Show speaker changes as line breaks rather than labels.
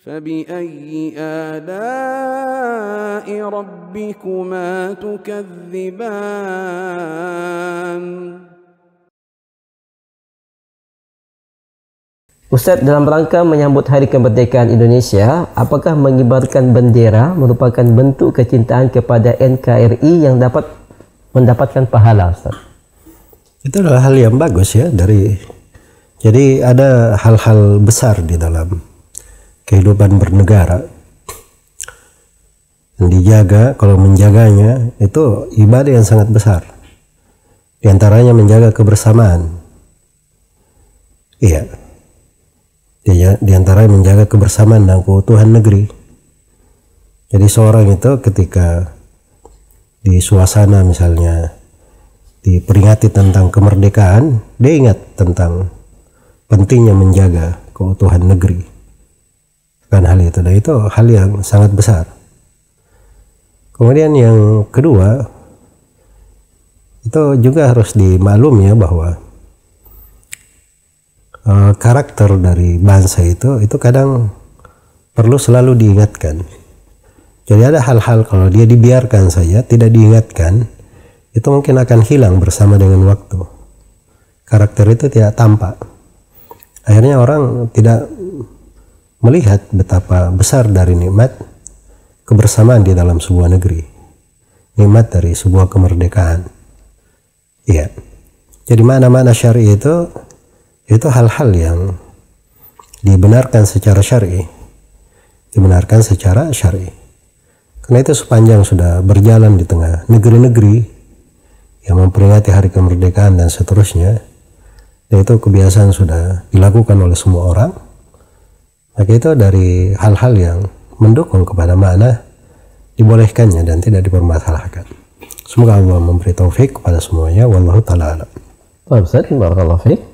فبأي آلاء ربكما تكذبان Ustadz, dalam rangka menyambut Hari Kemerdekaan Indonesia, apakah mengibarkan bendera merupakan bentuk kecintaan kepada NKRI yang dapat mendapatkan pahala, Ustadz?
Itu adalah hal yang bagus ya dari jadi ada hal-hal besar di dalam kehidupan bernegara dan dijaga kalau menjaganya itu ibadah yang sangat besar di antaranya menjaga kebersamaan iya di antara menjaga kebersamaan dan keutuhan negeri jadi seorang itu ketika di suasana misalnya diperingati tentang kemerdekaan dia ingat tentang pentingnya menjaga keutuhan negeri melakukan hal itu dan itu hal yang sangat besar kemudian yang kedua itu juga harus dimaklumi ya bahwa e, karakter dari bangsa itu itu kadang perlu selalu diingatkan jadi ada hal-hal kalau dia dibiarkan saja tidak diingatkan itu mungkin akan hilang bersama dengan waktu karakter itu tidak tampak akhirnya orang tidak melihat betapa besar dari nikmat kebersamaan di dalam sebuah negeri. Nikmat dari sebuah kemerdekaan. Iya. Jadi mana-mana syari itu itu hal-hal yang dibenarkan secara syari. Dibenarkan secara syari. Karena itu sepanjang sudah berjalan di tengah negeri-negeri yang memperingati hari kemerdekaan dan seterusnya, yaitu kebiasaan sudah dilakukan oleh semua orang, maka itu dari hal-hal yang mendukung kepada mana dibolehkannya dan tidak dipermasalahkan.
Semoga Allah memberi taufik kepada semuanya. Wallahu ta'ala alam. Ustaz, barakallahu fiqh.